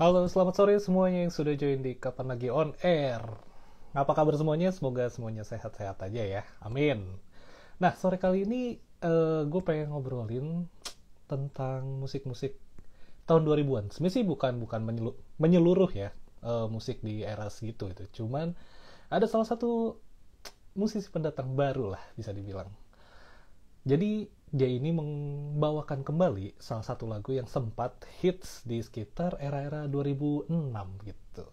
Halo, selamat sore semuanya yang sudah join di Kapan Lagi On Air. Apa kabar semuanya? Semoga semuanya sehat-sehat aja ya. Amin. Nah, sore kali ini uh, eh, gue pengen ngobrolin tentang musik-musik tahun 2000-an. Sebenarnya sih bukan bukan menyelu menyeluruh ya uh, musik di era segitu itu. Cuman ada salah satu musisi pendatang baru lah bisa dibilang. Jadi dia ini membawakan kembali salah satu lagu yang sempat hits di sekitar era-era 2006 gitu.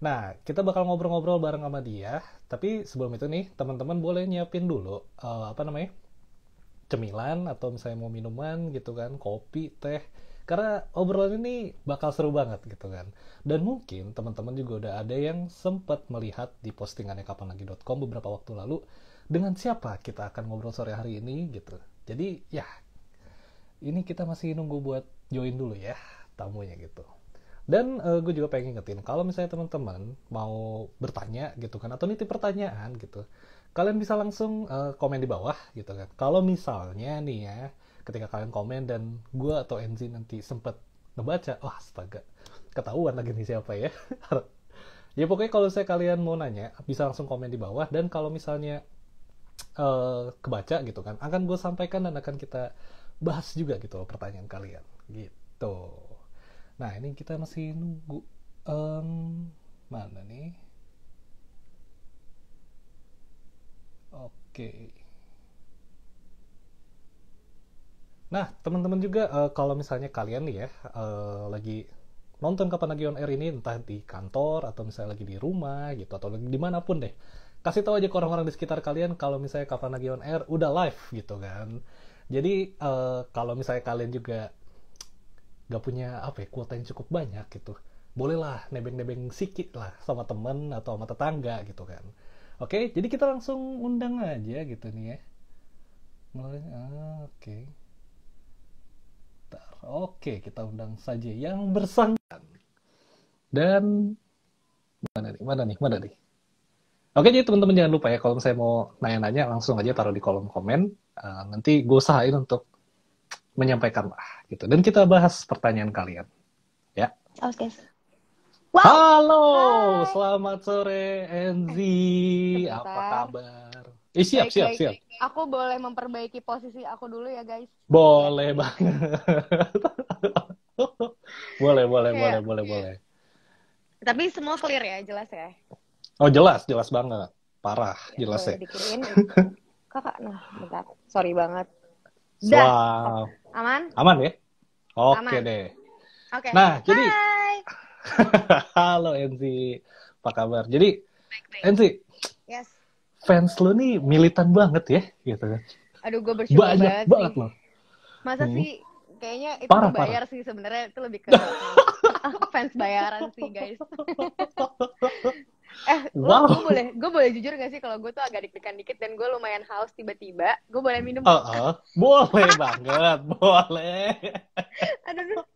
Nah, kita bakal ngobrol-ngobrol bareng sama dia, tapi sebelum itu nih, teman-teman boleh nyiapin dulu uh, apa namanya? cemilan atau misalnya mau minuman gitu kan, kopi, teh. Karena obrolan ini bakal seru banget gitu kan. Dan mungkin teman-teman juga udah ada yang sempat melihat di postingannya kapanlagi.com beberapa waktu lalu dengan siapa kita akan ngobrol sore hari ini gitu jadi ya ini kita masih nunggu buat join dulu ya tamunya gitu dan uh, eh, gue juga pengen ngetin kalau misalnya teman-teman mau bertanya gitu kan atau nitip pertanyaan gitu kalian bisa langsung uh, komen di bawah gitu kan kalau misalnya nih ya ketika kalian komen dan gue atau Enzi nanti sempet ngebaca wah oh, astaga ketahuan lagi nih siapa ya ya pokoknya kalau saya kalian mau nanya bisa langsung komen di bawah dan kalau misalnya Eh, kebaca gitu kan akan gue sampaikan dan akan kita bahas juga gitu loh pertanyaan kalian gitu nah ini kita masih nunggu um, mana nih oke nah teman-teman juga uh, kalau misalnya kalian nih ya uh, lagi nonton kapan lagi on air ini entah di kantor atau misalnya lagi di rumah gitu atau dimanapun deh kasih tahu aja ke orang-orang di sekitar kalian kalau misalnya kapan lagi on air udah live gitu kan jadi uh, kalau misalnya kalian juga gak punya apa ya, kuota yang cukup banyak gitu bolehlah nebeng-nebeng sikit lah sama temen atau sama tetangga gitu kan oke jadi kita langsung undang aja gitu nih ya mulai ah, oke okay. oke kita undang saja yang bersangkutan dan mana nih mana nih mana nih Oke, jadi teman-teman jangan lupa ya, kalau saya mau nanya-nanya langsung aja taruh di kolom komen. Uh, nanti gue usahain untuk menyampaikan lah gitu. Dan kita bahas pertanyaan kalian. Ya. Oke. Okay. Wow. Halo, Hi. selamat sore Enzi. Eh, Apa kabar? Eh, siap, baik, siap, baik. siap. Aku boleh memperbaiki posisi aku dulu ya, guys. Boleh banget. boleh, boleh, boleh, boleh, boleh. Tapi semua clear ya, jelas ya. Oh jelas, jelas banget. Parah, ya, jelas ya. kakak, nah bentar. Sorry banget. Dah. Wow. Aman? Aman ya? Oke okay, deh. Oke. Okay. Nah, Hai. jadi... Halo Enzi, apa kabar? Jadi, Enzi, yes. fans lo nih militan banget ya, gitu kan? Aduh, gue bersyukur Banyak banget, banget loh. Masa hmm. sih kayaknya itu parah, bayar parah. sih sebenarnya itu lebih ke fans bayaran sih guys Eh, wow. gue boleh, gue boleh jujur gak sih kalau gue tuh agak deg-degan dikit dan gue lumayan haus tiba-tiba. Gue boleh minum? Uh -uh. Boleh banget, boleh. aduh, aduh,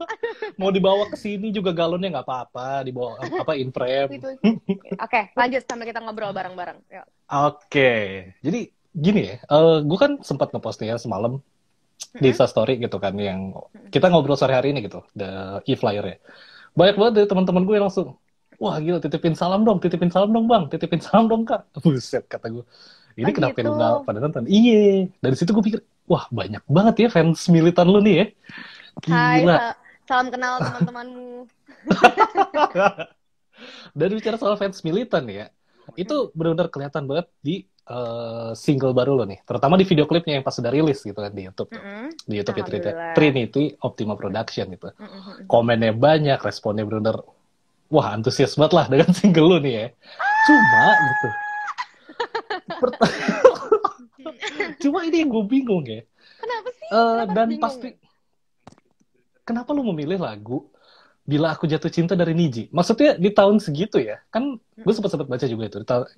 Mau dibawa ke sini juga galonnya nggak apa-apa, dibawa apa in frame. Gitu, gitu. Oke, okay, lanjut sambil kita ngobrol bareng-bareng. Oke, okay. jadi gini ya, uh, eh, gue kan sempat ngepostnya ya semalam di hmm story gitu kan yang kita ngobrol sore hari ini gitu, the e-flyer ya. Banyak banget teman-teman gue langsung, wah gila titipin salam dong, titipin salam dong bang, titipin salam dong kak. Buset kata gue, ini oh, kenapa gitu. nggak pada nonton? Iya, dari situ gue pikir, wah banyak banget ya fans militan lu nih ya. Gila. Hai, salam kenal teman-temanmu. dari bicara soal fans militan ya, itu benar-benar kelihatan banget di uh, single baru lo nih, terutama di video klipnya yang pas sudah rilis gitu kan di YouTube, tuh. Mm-hmm. di YouTube ya Trinity, Trinity Optima Production gitu. Mm-hmm. Komennya banyak, responnya benar-benar wah antusias banget lah dengan single lu nih ya. Cuma gitu. Cuma ini yang gue bingung ya. Kenapa sih? Uh, Kenapa dan pasti kenapa lu memilih lagu Bila Aku Jatuh Cinta dari Niji? Maksudnya di tahun segitu ya? Kan gue hmm. sempat sempat baca juga itu.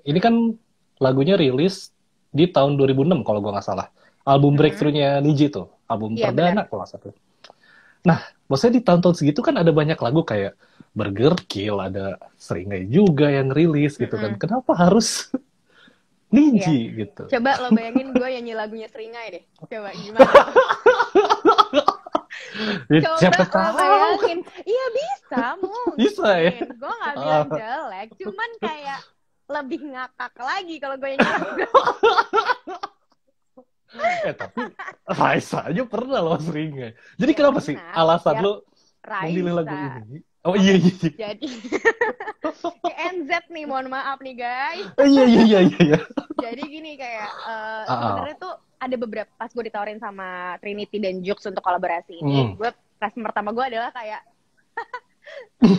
Ini kan lagunya rilis di tahun 2006 kalau gue nggak salah. Album hmm. breakthrough-nya Niji tuh, album ya, perdana kalau satu. Nah, maksudnya di tahun-tahun segitu kan ada banyak lagu kayak Burger Kill, ada seringai juga yang rilis gitu kan. Mm -hmm. Kenapa harus ninji yeah. gitu. Coba lo bayangin gue nyanyi lagunya Seringai deh. Coba gimana? Ya, Coba Siapa lo bayangin. Iya bisa mungkin. Bisa ya? Gue gak bilang uh. jelek. Cuman kayak lebih ngakak lagi kalau gue nyanyi. eh tapi Raisa aja pernah lo Seringai. Jadi ya, kenapa sih iya, alasan ya, lo memilih lagu ini? Oh iya iya. iya. jadi Jadi NZ nih, mohon maaf nih guys. Oh, iya iya iya iya. iya. Jadi gini kayak uh, uh sebenarnya tuh ada beberapa pas gue ditawarin sama Trinity dan Jux untuk kolaborasi ini, hmm. gue pas pertama gue adalah kayak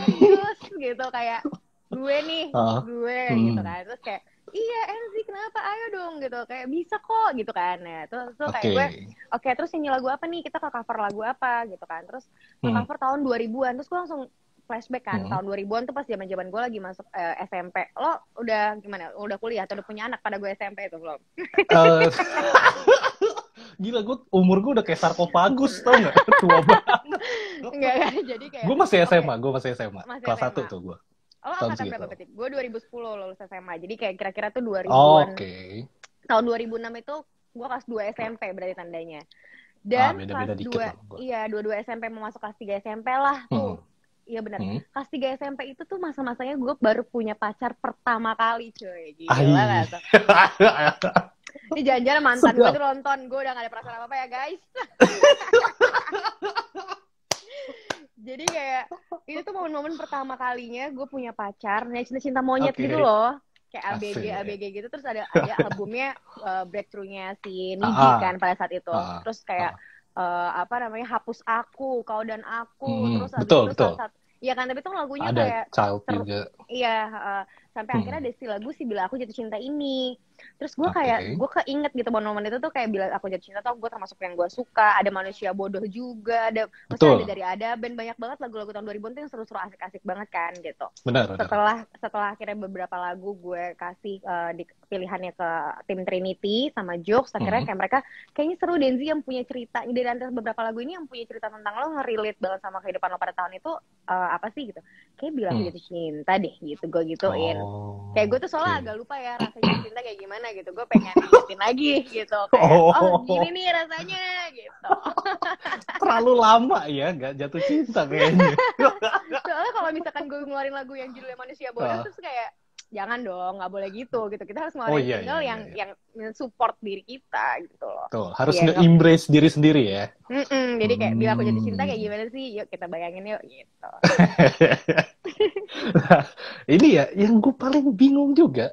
serius gitu kayak gue nih, uh, gue hmm. gitu kan. Terus kayak iya Enzi kenapa ayo dong gitu kayak bisa kok gitu kan ya terus tuh okay. kayak gue oke okay, terus nyanyi lagu apa nih kita ke cover lagu apa gitu kan terus ke hmm. cover tahun 2000-an terus gue langsung flashback kan hmm. tahun 2000-an tuh pas zaman-zaman gue lagi masuk uh, eh, SMP. Lo udah gimana? Udah kuliah atau udah punya anak pada gue SMP itu belum? Uh, gila gue umur gue udah kayak sarkofagus tau gak? Tua banget. Enggak, enggak, jadi kayak Gue masih SMA, okay. gue masih SMA. Masih Kelas SMA. 1 tuh gue. Oh, tahun berapa berarti? Gue 2010 lulus SMA. Jadi kayak kira-kira tuh 2000-an. Oh, Oke. Okay. Tahun 2006 itu gue kelas 2 SMP berarti tandanya dan ah, beda -beda kelas dua iya dua dua SMP mau masuk kelas tiga SMP lah tuh hmm. Iya benar. Hmm. Kelas 3 SMP itu tuh masa-masanya gue baru punya pacar pertama kali, cuy. Gila Ini jangan-jangan mantan gue tuh nonton, gue udah gak ada perasaan apa-apa ya, guys. Jadi kayak itu tuh momen-momen pertama kalinya gue punya pacar, ya cinta-cinta monyet okay. gitu loh. Kayak ABG, ABG gitu terus ada ada albumnya uh, breakthrough-nya si Niji ah, ah. kan pada saat itu. Aha. Ah. Terus kayak Aha uh, apa namanya hapus aku kau dan aku hmm, terus betul, terus betul. Saat, Iya kan, tapi tuh lagunya Ada kayak Iya, uh, sampai hmm. akhirnya ada si lagu si bila aku jatuh cinta ini terus gue okay. kayak gue keinget gitu momen-momen itu tuh kayak bila aku jatuh cinta tuh gue termasuk yang gue suka ada manusia bodoh juga ada Betul. ada dari ada band banyak banget lagu-lagu tahun 2000 itu yang seru-seru asik-asik banget kan gitu benar, setelah benar. setelah akhirnya beberapa lagu gue kasih uh, di pilihannya ke tim Trinity sama Jokes akhirnya mm -hmm. kayak mereka kayaknya seru Denzi yang punya cerita dari antara beberapa lagu ini yang punya cerita tentang lo ngerelate banget sama kehidupan lo pada tahun itu uh, apa sih gitu kayak bilang mm. jatuh cinta deh gitu gue gituin oh. kayak gue tuh soalnya okay. agak lupa ya rasa jatuh cinta kayak gitu gimana gitu gue pengen ngeliatin lagi gitu kayak oh. oh gini nih rasanya gitu terlalu lama ya nggak jatuh cinta kayaknya soalnya kalau misalkan gue ngeluarin lagu yang judulnya manusia bodoh uh. terus kayak jangan dong nggak boleh gitu gitu kita harus oh, ngeluarin oh, iya, single iya, yang iya. iya. yang support diri kita gitu loh Tuh, harus yeah, nge-embrace diri sendiri ya mm -mm, jadi kayak hmm. bila aku jatuh cinta kayak hmm. gimana sih yuk kita bayangin yuk gitu nah, ini ya yang gue paling bingung juga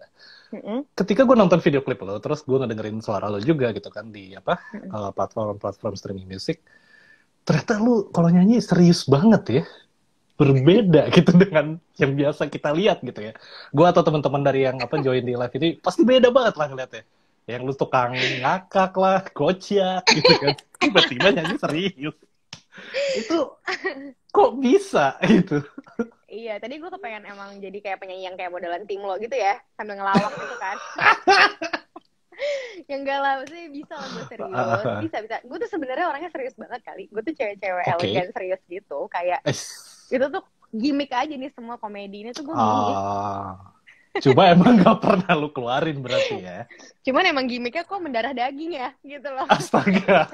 hmm ketika gue nonton video klip lo terus gue ngedengerin suara lo juga gitu kan di apa mm-hmm. platform-platform streaming music ternyata lo kalau nyanyi serius banget ya berbeda gitu dengan yang biasa kita lihat gitu ya. Gue atau teman-teman dari yang apa join di live ini pasti beda banget lah ngeliatnya. Yang lu tukang ngakak lah, kocak gitu kan. Tiba-tiba nyanyi serius. Itu kok bisa gitu. Iya, tadi gue kepengen emang jadi kayak penyanyi yang kayak modelan tim lo gitu ya, sambil ngelawak gitu kan. yang gak lah, maksudnya bisa lah gue serius, bisa bisa. Gue tuh sebenarnya orangnya serius banget kali. Gue tuh cewek-cewek okay. elegan serius gitu, kayak itu tuh gimmick aja nih semua komedi ini tuh gue ah. gimmick. Coba Cuma emang gak pernah lu keluarin berarti ya. Cuman emang gimmicknya kok mendarah daging ya, gitu loh. Astaga.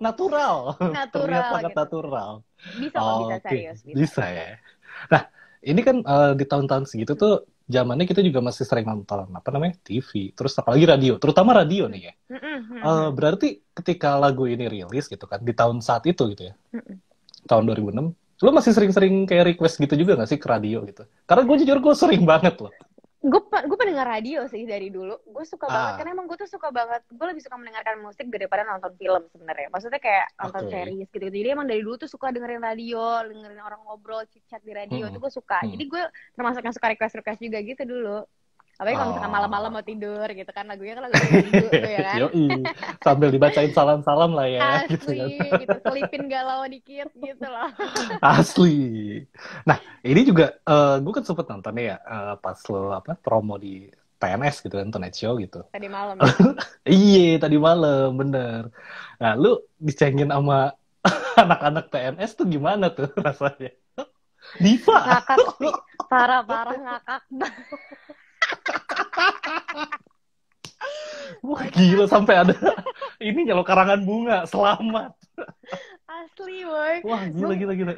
natural. Natural. Ternyata gitu. natural. Bisa oh, bisa okay. serius. Bisa, bisa ya. Nah, ini kan uh, di tahun-tahun segitu tuh zamannya kita juga masih sering nonton apa namanya TV, terus apalagi radio, terutama radio nih ya. Uh, berarti ketika lagu ini rilis gitu kan di tahun saat itu gitu ya, tahun 2006, lo masih sering-sering kayak request gitu juga gak sih ke radio gitu? Karena gue jujur gue sering banget loh gue gue pendengar radio sih dari dulu gue suka ah. banget karena emang gue tuh suka banget gue lebih suka mendengarkan musik daripada nonton film sebenarnya maksudnya kayak nonton okay. series gitu, gitu jadi emang dari dulu tuh suka dengerin radio dengerin orang ngobrol chit chat di radio hmm. itu gue suka hmm. jadi gue termasuk yang suka request request juga gitu dulu Apalagi kalau oh. misalkan malam-malam mau tidur gitu kan lagunya kan lagu tidur gitu ya kan. Sambil dibacain salam-salam lah ya. Asli, gitu, kan? gitu. Selipin galau dikit gitu loh. Asli. Nah, ini juga uh, eh, gue kan sempet nonton ya uh, pas lo apa promo di PNS gitu kan, Tonight Show gitu. Tadi malam. Ya? iya, tadi malam, bener. Nah, lu dicengin sama anak-anak PNS tuh gimana tuh rasanya? Diva. Ngakak, parah-parah ngakak. Wah gila sampai ada ini nyelok karangan bunga. Selamat. Asli boy. Wah gila gila gila.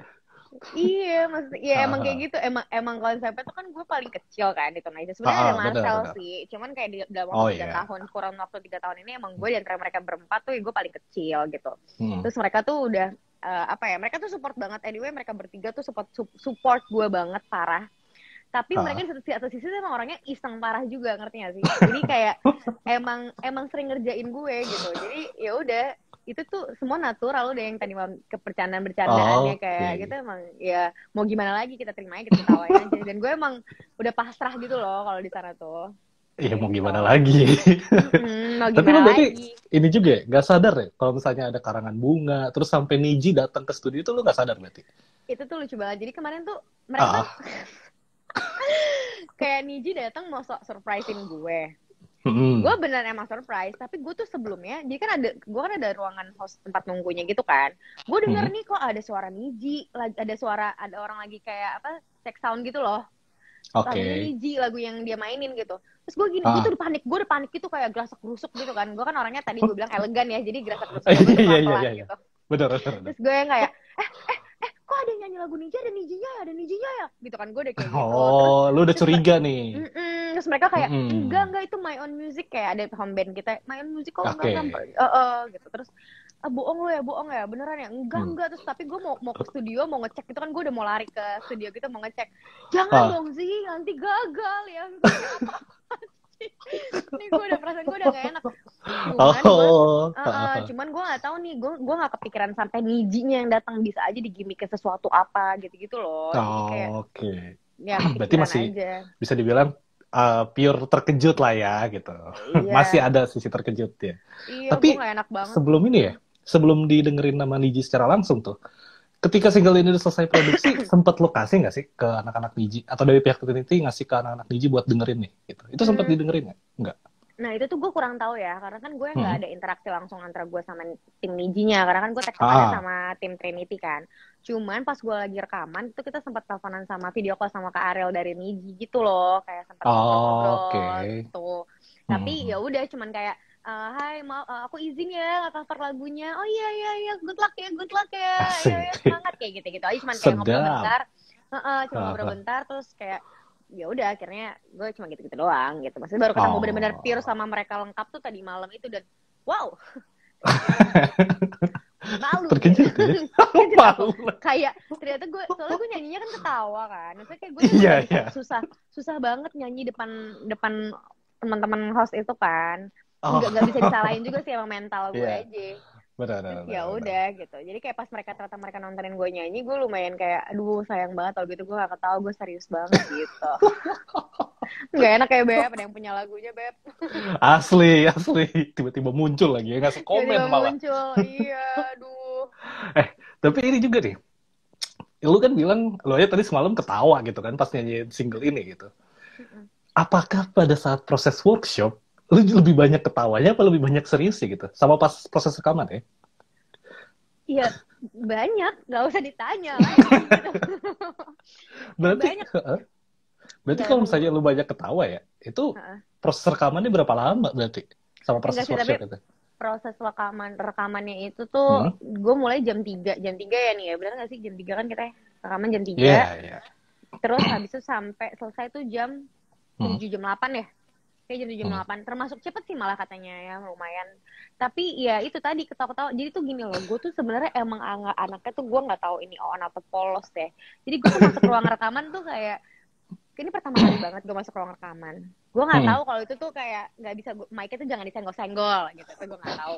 iya mas ya emang kayak ah. gitu emang emang konsepnya tuh kan gue paling kecil kan di itu sebenarnya ah, ada ah, Marcel sih cuman kayak di dalam waktu oh, tiga yeah. tahun kurang waktu tiga tahun ini emang gue di antara mereka berempat tuh ya, gue paling kecil gitu hmm. terus mereka tuh udah uh, apa ya mereka tuh support banget anyway mereka bertiga tuh support support gue banget parah tapi mereka di satu, satu sisi emang orangnya iseng parah juga ngerti gak sih jadi kayak emang emang sering ngerjain gue gitu jadi ya udah itu tuh semua natural deh yang tadi kepercandaan bercandaannya oh, okay. kayak gitu emang ya mau gimana lagi kita terima aja kita tawain aja dan gue emang udah pasrah gitu loh kalau di sana tuh Iya mau gitu. gimana oh. lagi. Hmm, mau gimana Tapi lo berarti lagi. ini juga ya, nggak gak sadar ya kalau misalnya ada karangan bunga, terus sampai Niji datang ke studio itu lo gak sadar berarti? Itu tuh lucu banget. Jadi kemarin tuh mereka ah. kayak Niji datang mau so surprisein gue Mm. Gue beneran emang surprise, tapi gue tuh sebelumnya, jadi kan ada, gue kan ada ruangan host tempat nunggunya gitu kan. Gue denger mm. nih kok ada suara Niji, ada suara, ada orang lagi kayak apa, sex sound gitu loh. Oke. Okay. Lagu Niji, lagu yang dia mainin gitu. Terus gue gini, ah. gue tuh panik, gue udah panik gitu kayak gerasak rusuk gitu kan. Gue kan orangnya tadi gue bilang elegan ya, jadi gerasak rusuk gitu. Iya, iya, iya. Gitu. Betul, betul. Terus gue yang kayak, eh, eh ada yang nyanyi lagu ninja ada Nijinya ya ada Nijinya ya gitu kan gue udah kayak gitu oh terus, lu udah curiga terus, nih mm -mm, terus mereka kayak enggak enggak itu my own music kayak ada home band kita my own music oh, kok enggak enggak gitu terus ah, bohong lu ya bohong ya beneran ya enggak hmm. enggak terus tapi gue mau mau ke studio mau ngecek itu kan gue udah mau lari ke studio gitu mau ngecek jangan ah. dong sih nanti gagal ya ini gue udah perasaan gue udah gak enak oh, cuman oh. gue uh, uh, cuman gue nggak tahu nih gue gue nggak kepikiran sampai nijinya yang datang bisa aja digimikin sesuatu apa gitu gitu loh oh, oke okay. ya berarti masih aja. bisa dibilang uh, pure terkejut lah ya gitu iya. masih ada sisi terkejut ya iya, tapi enak banget. sebelum ini ya sebelum didengerin nama Niji secara langsung tuh ketika single ini udah selesai produksi sempat lo kasih nggak sih ke anak-anak Niji atau dari pihak Trinity ngasih ke anak-anak Niji buat dengerin nih gitu itu sempat hmm. didengerin nggak ya? nggak nah itu tuh gue kurang tahu ya karena kan gue nggak hmm. ada interaksi langsung antara gue sama tim Nijinya karena kan gue teksturnya ah. sama tim Trinity kan cuman pas gue lagi rekaman itu kita sempat teleponan sama video call sama Kak Ariel dari Niji gitu loh kayak sempat oh, ngobrol okay. gitu tapi hmm, hmm. ya udah cuman kayak uh, Hai, mau uh, aku izin ya nggak cover lagunya. Oh iya iya iya, good luck ya, good luck ya. Iya, iya semangat kayak gitu-gitu aja cuman kayak ngobrol bentar. Uh, uh, cuma ngobrol bentar terus kayak ya udah akhirnya gue cuma gitu-gitu doang gitu. Maksudnya baru ketemu oh. benar-benar pure sama mereka lengkap tuh tadi malam itu dan wow. malu terkejut gitu. ya? malu kayak ternyata gue soalnya gue nyanyinya kan ketawa kan maksudnya kayak gue yeah, yeah. susah susah banget nyanyi depan depan teman-teman host itu kan oh. nggak nggak bisa disalahin juga sih emang mental gue yeah. aja ya udah gitu jadi kayak pas mereka ternyata mereka nontonin gue nyanyi gue lumayan kayak aduh sayang banget kalau gitu gue gak ketawa gue serius banget gitu nggak enak kayak beb ada yang punya lagunya beb asli asli tiba-tiba muncul lagi ya ngasih komen malah muncul iya aduh eh tapi ini juga nih lu kan bilang lu aja tadi semalam ketawa gitu kan pas nyanyi single ini gitu apakah pada saat proses workshop lu lebih banyak ketawanya apa lebih banyak serius sih ya gitu sama pas proses rekaman ya iya banyak nggak usah ditanya lah gitu. berarti banyak. berarti kalau misalnya lu banyak ketawa ya itu uh. proses rekamannya berapa lama berarti sama proses workshop itu proses rekaman rekamannya itu tuh hmm? gue mulai jam tiga, jam tiga ya nih ya benar gak sih jam tiga kan kita rekaman jam 3 yeah, yeah. terus habis itu sampai selesai tuh jam hmm. jam delapan ya kayak jam tujuh hmm. delapan hmm. termasuk cepet sih malah katanya ya lumayan tapi ya itu tadi ketawa-ketawa jadi tuh gini loh gue tuh sebenarnya emang anak anaknya tuh gue nggak tahu ini on atau polos deh ya. jadi gue tuh masuk ruang rekaman tuh kayak ini pertama kali banget gue masuk ruang rekaman gue nggak hmm. tahu kalau itu tuh kayak nggak bisa mic-nya tuh jangan disenggol-senggol gitu tapi gue nggak tahu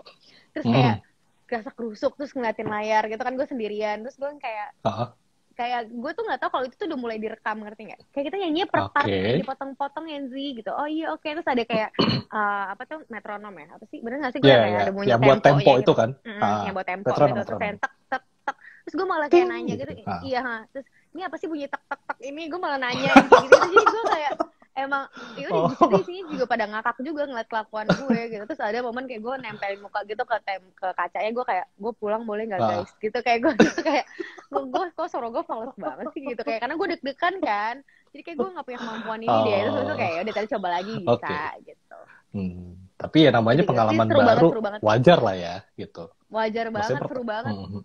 terus kayak hmm. kerasa kerusuk terus ngeliatin layar gitu kan gue sendirian terus gue kayak uh -huh kayak gue tuh nggak tahu kalau itu tuh udah mulai direkam ngerti nggak kayak kita nyanyi per okay. part gitu, dipotong-potong ya sih gitu oh iya oke okay. terus ada kayak uh, apa tuh metronom ya apa sih bener nggak sih gue yeah, kayak yeah. ada bunyi yang tempo, buat tempo ya, itu gitu. kan mm, ah, yang buat tempo metronom, gitu metronom. terus tek tek terus gue malah kayak nanya gitu, gitu. Ah. iya ha. terus ini apa sih bunyi tek tek tek ini gue malah nanya gitu, gitu. jadi gue kayak emang itu ya oh. di sini juga pada ngakak juga ngeliat kelakuan gue gitu terus ada momen kayak gue nempelin muka gitu ke tem ke kacanya gue kayak gue pulang boleh nggak guys gitu kayak gue gitu kayak gue gue kok soro gue polos banget sih gitu kayak karena gue deg-degan kan jadi kayak gue nggak punya kemampuan ini oh. deh terus itu kayak oh. ya udah tadi coba lagi bisa gitu, okay. gitu hmm. tapi ya namanya jadi, pengalaman baru banget, banget. wajar lah ya gitu wajar banget Maksudnya, seru banget -hmm.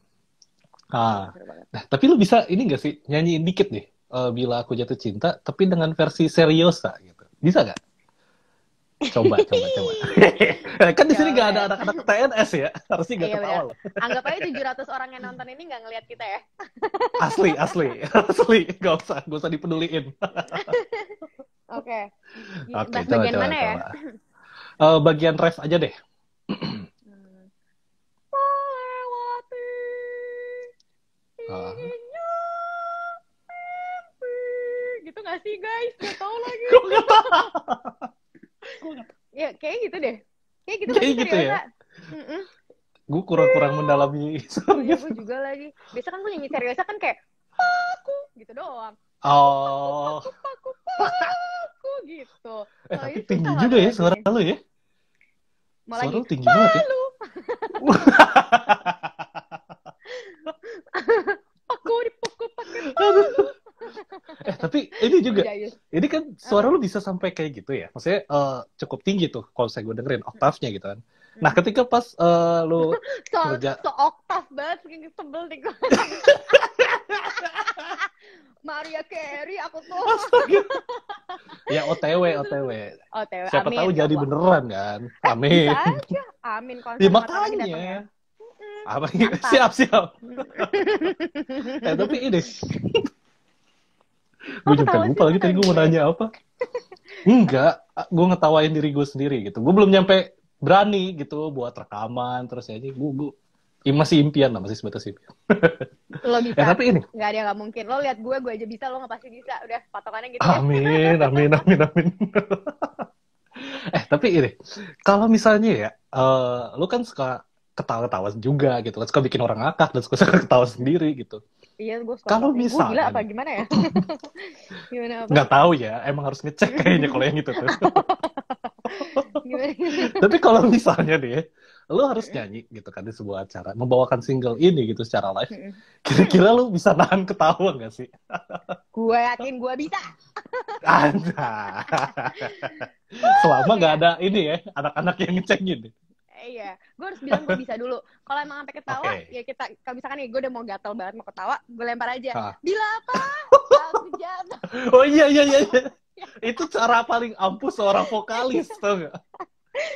ah. seru banget. Nah, tapi lu bisa ini gak sih nyanyiin dikit nih uh, bila aku jatuh cinta tapi dengan versi seriosa gitu bisa gak? coba coba coba kan di sini gak ada anak-anak TNS ya harusnya gak ketawa loh anggap aja tujuh ratus orang yang nonton ini gak ngelihat kita ya asli asli asli gak usah gak usah dipeduliin oke okay. bagian coba, mana ya eh, bagian ref aja deh hmm. sih guys? Gak tau lagi. Gue gak tau. ya kayak gitu deh. Kayak gitu. Kayak gitu ya. Gue kurang-kurang mendalami. Ya, gue juga lagi. Biasa kan gue nyanyi seriosa kan kayak paku gitu doang. Oh. Paku, paku, paku, gitu. Eh, tapi tinggi juga ya suara lu ya. Malah suara lu tinggi banget ya. eh tapi ini juga iya, iya. ini kan ah. suara lu bisa sampai kayak gitu ya maksudnya uh, cukup tinggi tuh kalau saya gue dengerin oktavnya gitu kan hmm. nah ketika pas uh, lu so, kerja so oktav banget sebel gitu, nih Maria Carey aku tuh Astaga. ya OTW OTW OTW siapa amin. tahu ya jadi beneran kan eh, amin amin kalau ya, makanya apa ya? siap siap ya, tapi ini gue oh, juga lupa lagi tadi gue mau nanya apa enggak gue ngetawain diri gue sendiri gitu gue belum nyampe berani gitu buat rekaman terus ini gue gue masih impian lah masih sebatas impian lo bisa eh, tapi ini nggak ada nggak mungkin lo lihat gue gue aja bisa lo nggak pasti bisa udah patokannya gitu ya. amin ya. amin amin amin eh tapi ini kalau misalnya ya uh, lo kan suka ketawa-ketawa juga gitu lo kan suka bikin orang ngakak dan suka, suka ketawa sendiri gitu Iya, gue suka. Kalau eh, misalnya... Gue gila apa gimana ya? gimana apa? Nggak tahu ya. Emang harus ngecek kayaknya kalau yang itu tuh. Tapi kalau misalnya deh, lo harus nyanyi gitu kan di sebuah acara, membawakan single ini gitu secara live. Kira-kira lo bisa nahan ketawa gak sih? gue yakin gue bisa. Anda. Selama gak ada ini ya, anak-anak yang ngecek gitu iya gue harus bilang gue bisa dulu kalau emang sampai ketawa okay. ya kita kalau misalkan ya gue udah mau gatel banget mau ketawa gue lempar aja bila apa oh iya, iya iya iya itu cara paling ampuh seorang vokalis iya. tau gak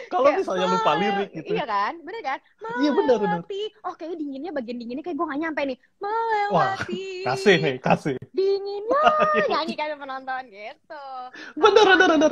kalau ya, misalnya lupa lirik gitu ya. iya kan bener kan iya, bener, bener. oh kayaknya dinginnya bagian dinginnya kayak gue gak nyampe nih melewati Wah, kasih nih kasih dinginnya nyanyi kan penonton gitu bener bener bener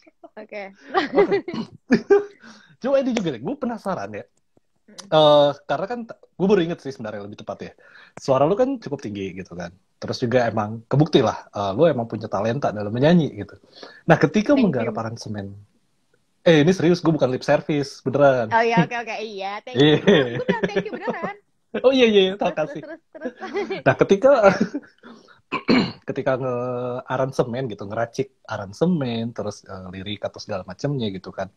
Oke. Coba ini juga deh, gue penasaran ya. Uh, karena kan gue baru inget sih sebenarnya lebih tepat ya. Suara lu kan cukup tinggi gitu kan. Terus juga emang kebukti lah, uh, lu emang punya talenta dalam menyanyi gitu. Nah ketika menggarap aransemen, eh ini serius gue bukan lip service beneran. Oh iya oke okay, oke okay. iya thank you. Yeah. Beneran, thank you beneran. Oh iya iya, iya terima kasih. Terus, terus, terus. Nah ketika ketika nge aransemen gitu ngeracik aransemen terus uh, lirik atau segala macamnya gitu kan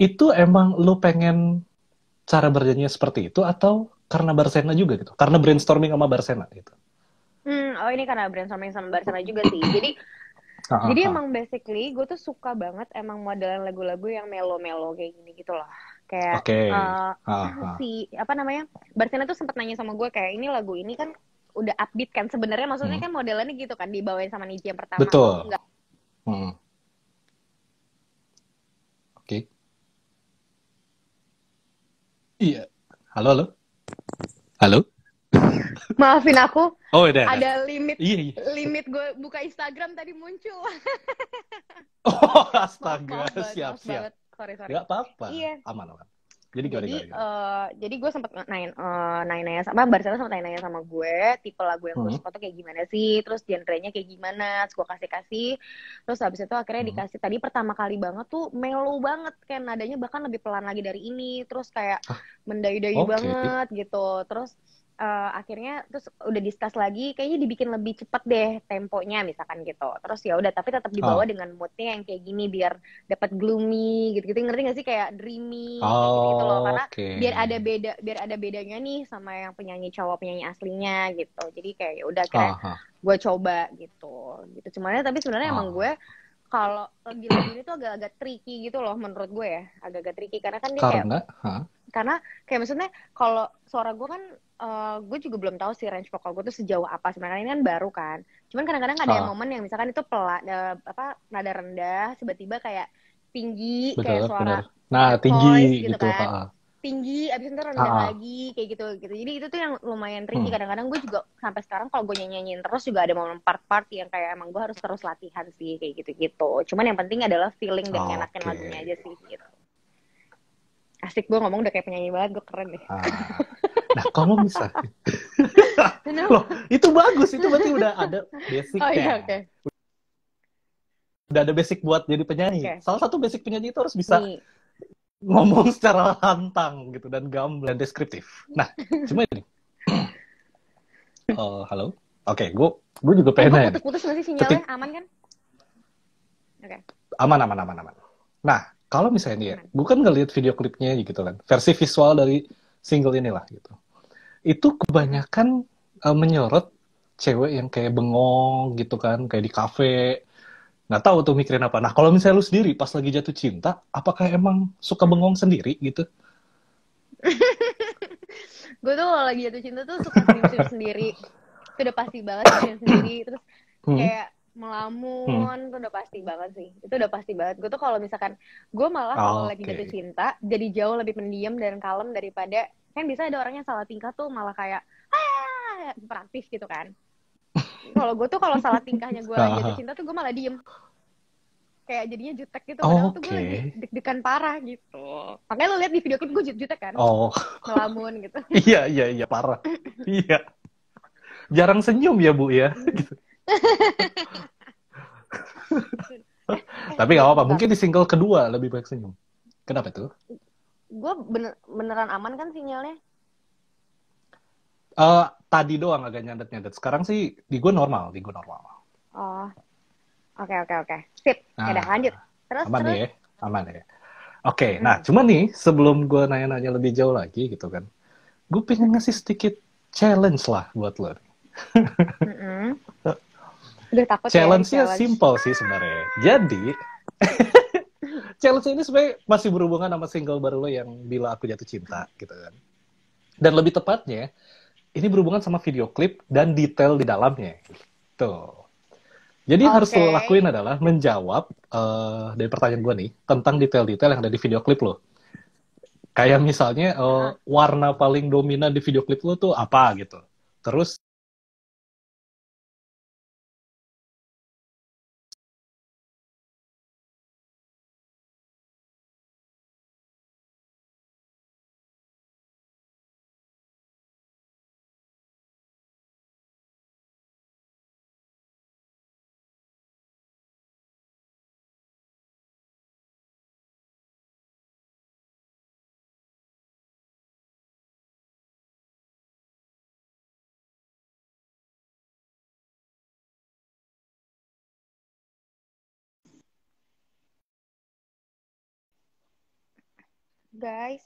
itu emang lu pengen cara berjanya seperti itu atau karena Barsena juga gitu karena brainstorming sama Barsena gitu hmm, oh ini karena brainstorming sama Barsena juga sih jadi jadi emang basically gue tuh suka banget emang modelan lagu-lagu yang melo-melo kayak gini gitu loh kayak okay. uh, e, si apa namanya Barsena tuh sempat nanya sama gue kayak ini lagu ini kan udah update kan sebenarnya maksudnya hmm. kan modelnya gitu kan dibawain sama Niji yang pertama betul enggak hmm. oke okay. iya halo halo halo maafin aku oh udah ada limit iya, iya. limit gue buka Instagram tadi muncul oh astaga siap siap nggak apa-apa iya. aman aman jadi, gimana, jadi, gimana, Uh, jadi gue sempet nain uh, eh, nanya-nanya sama Barcelona sempet nanya-nanya sama gue, tipe lagu yang gue hmm. suka tuh kayak gimana sih, terus genrenya kayak gimana, terus gue kasih-kasih, terus habis itu akhirnya hmm. dikasih tadi pertama kali banget tuh melo banget kayak nadanya bahkan lebih pelan lagi dari ini, terus kayak ah. mendayu-dayu okay. banget gitu, terus uh, akhirnya terus udah discuss lagi kayaknya dibikin lebih cepet deh temponya misalkan gitu terus ya udah tapi tetap dibawa oh. dengan moodnya yang kayak gini biar dapat gloomy gitu-gitu ngerti gak sih kayak dreamy oh, gitu, gitu loh karena oh, okay. biar ada beda biar ada bedanya nih sama yang penyanyi cowok penyanyi aslinya gitu jadi kayak ya udah kayak gue coba gitu gitu cuman tapi sebenarnya oh. emang ah. gue kalau lagi-lagi tuh agak-agak tricky gitu loh menurut gue ya agak-agak tricky karena kan dia karena, kayak huh? karena kayak maksudnya kalau suara gue kan uh, eh, gue juga belum tahu sih range vokal gue tuh sejauh apa sebenarnya ini kan baru kan cuman kadang-kadang ada uh. yang momen yang misalkan itu pelak, uh, apa nada rendah tiba-tiba kayak tinggi Betul, kayak suara bener. nah voice, tinggi gitu, gitu, kan uh. tinggi abis itu rendah uh. lagi kayak gitu gitu jadi itu tuh yang lumayan tricky hmm. kadang-kadang gue juga sampai sekarang kalau gue nyanyiin terus juga ada momen part-part yang kayak emang gue harus terus latihan sih kayak gitu-gitu cuman yang penting adalah feeling dan okay. enakin lagunya aja sih gitu Asik gue ngomong udah kayak penyanyi banget, gue keren deh. Ah. Nah, kalau bisa. Loh, itu bagus. Itu berarti udah ada basic Oh iya, ya. oke. Okay. Udah ada basic buat jadi penyanyi. Okay. Salah satu basic penyanyi itu harus bisa Nih. ngomong secara lantang gitu dan gamblang dan deskriptif. Nah, cuma ini. Oh, halo. Oke, gue gue juga pengen eh, Putus-putus masih sinyalnya Ketik... aman kan? Oke. Okay. Aman, aman, aman, aman. Nah, kalau misalnya dia, ya, gue kan ngeliat video klipnya gitu kan, versi visual dari single inilah gitu. Itu kebanyakan uh, menyorot cewek yang kayak bengong gitu kan, kayak di kafe. Nggak tahu tuh mikirin apa. Nah kalau misalnya lu sendiri pas lagi jatuh cinta, apakah emang suka bengong sendiri gitu? gue tuh kalau lagi jatuh cinta tuh suka senyum sendiri. Itu udah pasti banget senyum sendiri. Terus hmm. kayak melamun hmm. tuh udah pasti banget sih itu udah pasti banget gue tuh kalau misalkan gue malah oh, kalau okay. lagi jatuh cinta jadi jauh lebih pendiam dan kalem daripada kan bisa ada orang yang salah tingkah tuh malah kayak ah praktis gitu kan kalau gue tuh kalau salah tingkahnya gue lagi jatuh cinta tuh gue malah diem kayak jadinya jutek gitu padahal okay. tuh gue lagi deg-degan parah gitu makanya lo lihat di video klip gue jutek kan oh. melamun gitu iya iya iya parah iya jarang senyum ya bu ya hmm. gitu. Tapi gak apa-apa, mungkin di single kedua lebih banyak senyum. Kenapa itu? Gue bener, beneran aman kan sinyalnya? Uh, tadi doang agak nyandet-nyandet. Sekarang sih di gue normal, di gue normal. Oh, oke oke oke. Okay. Sip, ya nah, udah lanjut. Terus, aman terus. ya, aman ya. Oke, okay, hmm. nah cuman nih sebelum gue nanya-nanya lebih jauh lagi gitu kan, gue pengen ngasih sedikit challenge lah buat lo. mm -hmm. Udah takut ya, Challenge-nya ya, challenge. simple sih sebenarnya. Jadi challenge ini sebenarnya masih berhubungan sama single baru lo yang bila aku jatuh cinta gitu kan. Dan lebih tepatnya ini berhubungan sama video klip dan detail di dalamnya. Tuh. Jadi okay. harus lo lakuin adalah menjawab uh, dari pertanyaan gue nih tentang detail-detail yang ada di video klip lo. Kayak misalnya uh, warna paling dominan di video klip lo tuh apa gitu. Terus guys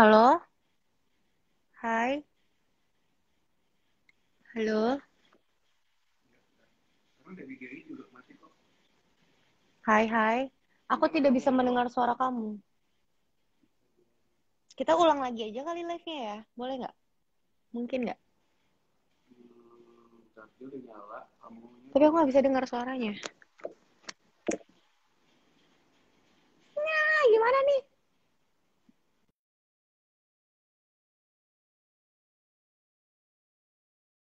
Halo? Hai? Halo? Hai, hai. Aku tidak bisa mendengar suara kamu. Kita ulang lagi aja kali live-nya ya. Boleh nggak? Mungkin nggak? Tapi aku nggak bisa dengar suaranya. Nah, gimana nih?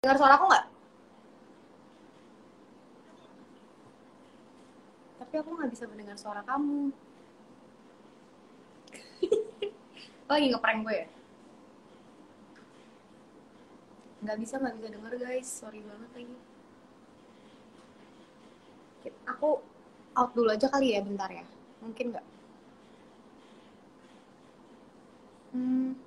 Dengar suara aku nggak? Tapi aku nggak bisa mendengar suara kamu. lagi ngeprank gue ya? Nggak bisa, nggak bisa denger guys. Sorry banget lagi. Aku out dulu aja kali ya bentar ya. Mungkin nggak? Hmm.